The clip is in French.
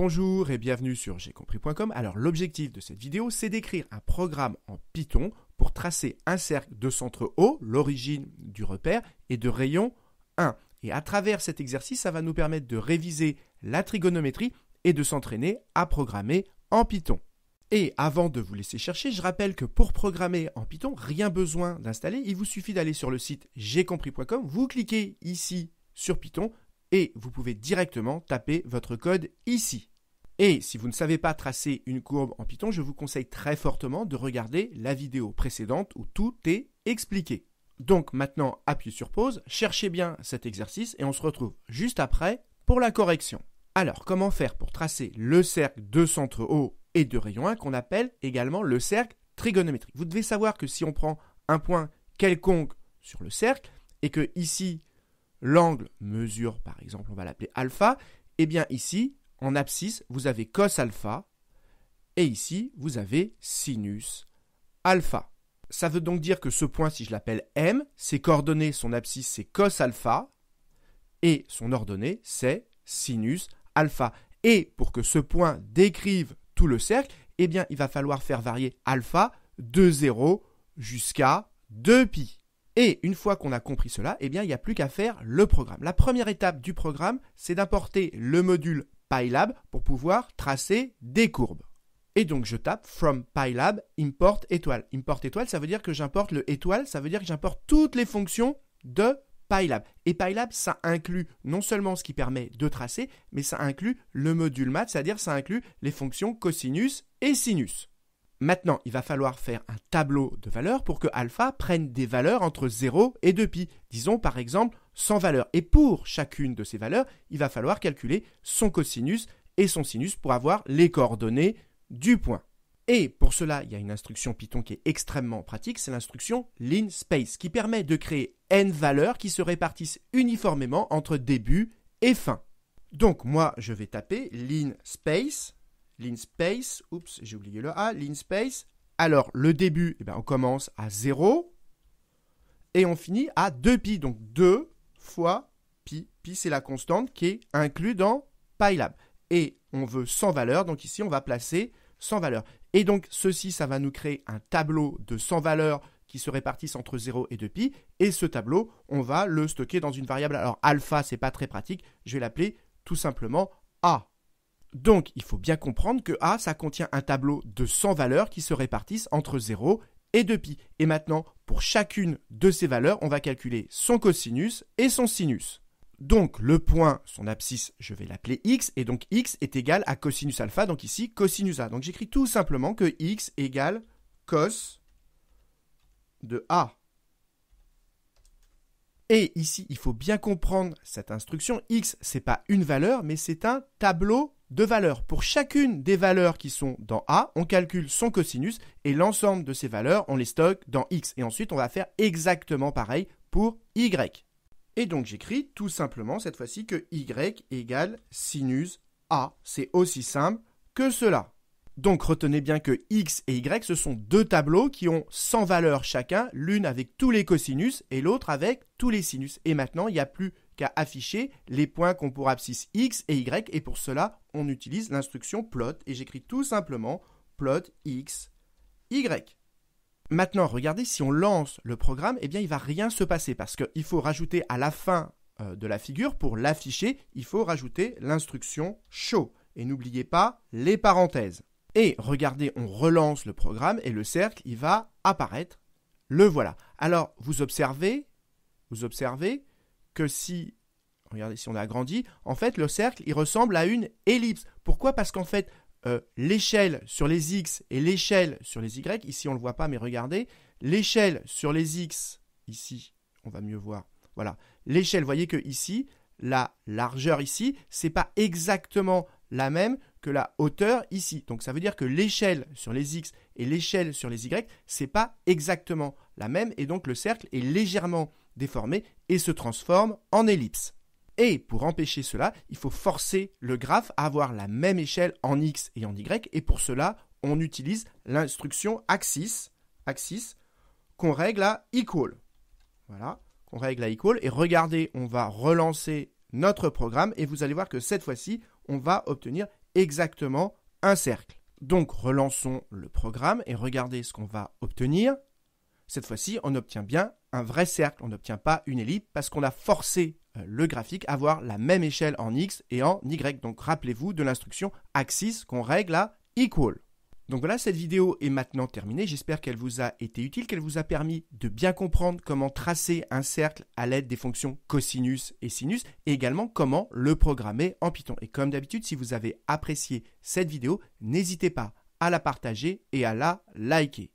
Bonjour et bienvenue sur compris.com. Alors l'objectif de cette vidéo, c'est d'écrire un programme en Python pour tracer un cercle de centre haut, l'origine du repère, et de rayon 1. Et à travers cet exercice, ça va nous permettre de réviser la trigonométrie et de s'entraîner à programmer en Python. Et avant de vous laisser chercher, je rappelle que pour programmer en Python, rien besoin d'installer. Il vous suffit d'aller sur le site compris.com, vous cliquez ici sur Python et vous pouvez directement taper votre code ici. Et si vous ne savez pas tracer une courbe en Python, je vous conseille très fortement de regarder la vidéo précédente où tout est expliqué. Donc maintenant, appuyez sur pause, cherchez bien cet exercice et on se retrouve juste après pour la correction. Alors, comment faire pour tracer le cercle de centre haut et de rayon 1 qu'on appelle également le cercle trigonométrique Vous devez savoir que si on prend un point quelconque sur le cercle et que ici l'angle mesure par exemple, on va l'appeler alpha, et eh bien ici en abscisse, vous avez cos alpha, et ici, vous avez sinus alpha. Ça veut donc dire que ce point, si je l'appelle M, ses coordonnées, son abscisse, c'est cos alpha, et son ordonnée, c'est sinus alpha. Et pour que ce point décrive tout le cercle, eh bien, il va falloir faire varier alpha de 0 jusqu'à 2pi. Et une fois qu'on a compris cela, eh bien, il n'y a plus qu'à faire le programme. La première étape du programme, c'est d'importer le module PyLab pour pouvoir tracer des courbes. Et donc je tape from PyLab import étoile. Import étoile, ça veut dire que j'importe le étoile, ça veut dire que j'importe toutes les fonctions de PyLab. Et PyLab, ça inclut non seulement ce qui permet de tracer, mais ça inclut le module math, c'est-à-dire ça inclut les fonctions cosinus et sinus. Maintenant, il va falloir faire un tableau de valeurs pour que alpha prenne des valeurs entre 0 et 2 pi. Disons par exemple sans valeur Et pour chacune de ces valeurs, il va falloir calculer son cosinus et son sinus pour avoir les coordonnées du point. Et pour cela, il y a une instruction Python qui est extrêmement pratique, c'est l'instruction linspace, qui permet de créer n valeurs qui se répartissent uniformément entre début et fin. Donc moi, je vais taper linspace, linspace, oups, j'ai oublié le A, linspace. Alors le début, eh ben, on commence à 0 et on finit à 2pi, donc 2 fois pi. Pi, c'est la constante qui est inclue dans PyLab. Et on veut 100 valeurs, donc ici, on va placer 100 valeurs. Et donc, ceci, ça va nous créer un tableau de 100 valeurs qui se répartissent entre 0 et 2pi. Et ce tableau, on va le stocker dans une variable. Alors, alpha, c'est pas très pratique. Je vais l'appeler tout simplement A. Donc, il faut bien comprendre que A, ça contient un tableau de 100 valeurs qui se répartissent entre 0 et de Et maintenant, pour chacune de ces valeurs, on va calculer son cosinus et son sinus. Donc le point, son abscisse, je vais l'appeler x, et donc x est égal à cosinus alpha, donc ici cosinus a. Donc j'écris tout simplement que x égale cos de a. Et ici, il faut bien comprendre cette instruction. X, c'est pas une valeur, mais c'est un tableau de valeurs. Pour chacune des valeurs qui sont dans A, on calcule son cosinus et l'ensemble de ces valeurs, on les stocke dans X. Et ensuite, on va faire exactement pareil pour Y. Et donc, j'écris tout simplement cette fois-ci que Y égale sinus A. C'est aussi simple que cela. Donc retenez bien que x et y, ce sont deux tableaux qui ont 100 valeurs chacun, l'une avec tous les cosinus et l'autre avec tous les sinus. Et maintenant, il n'y a plus qu'à afficher les points qu'on pour abscisse x et y, et pour cela, on utilise l'instruction plot, et j'écris tout simplement plot x, y. Maintenant, regardez, si on lance le programme, eh bien, il va rien se passer parce qu'il faut rajouter à la fin euh, de la figure, pour l'afficher, il faut rajouter l'instruction show. Et n'oubliez pas les parenthèses. Et regardez, on relance le programme et le cercle, il va apparaître. Le voilà. Alors, vous observez, vous observez que si, regardez, si on a agrandi, en fait, le cercle, il ressemble à une ellipse. Pourquoi Parce qu'en fait, euh, l'échelle sur les x et l'échelle sur les y, ici on ne le voit pas, mais regardez, l'échelle sur les x, ici, on va mieux voir. Voilà, l'échelle, voyez que ici, la largeur ici, c'est pas exactement la même que la hauteur ici. Donc ça veut dire que l'échelle sur les x et l'échelle sur les y, c'est pas exactement la même et donc le cercle est légèrement déformé et se transforme en ellipse. Et pour empêcher cela, il faut forcer le graphe à avoir la même échelle en x et en y et pour cela, on utilise l'instruction axis, axis qu'on règle à equal. Voilà, qu'on règle à equal et regardez, on va relancer notre programme et vous allez voir que cette fois-ci, on va obtenir exactement un cercle. Donc relançons le programme et regardez ce qu'on va obtenir. Cette fois-ci, on obtient bien un vrai cercle, on n'obtient pas une ellipse parce qu'on a forcé euh, le graphique à avoir la même échelle en x et en y. Donc rappelez-vous de l'instruction axis qu'on règle à equal. Donc voilà, cette vidéo est maintenant terminée. J'espère qu'elle vous a été utile, qu'elle vous a permis de bien comprendre comment tracer un cercle à l'aide des fonctions cosinus et sinus, et également comment le programmer en Python. Et comme d'habitude, si vous avez apprécié cette vidéo, n'hésitez pas à la partager et à la liker.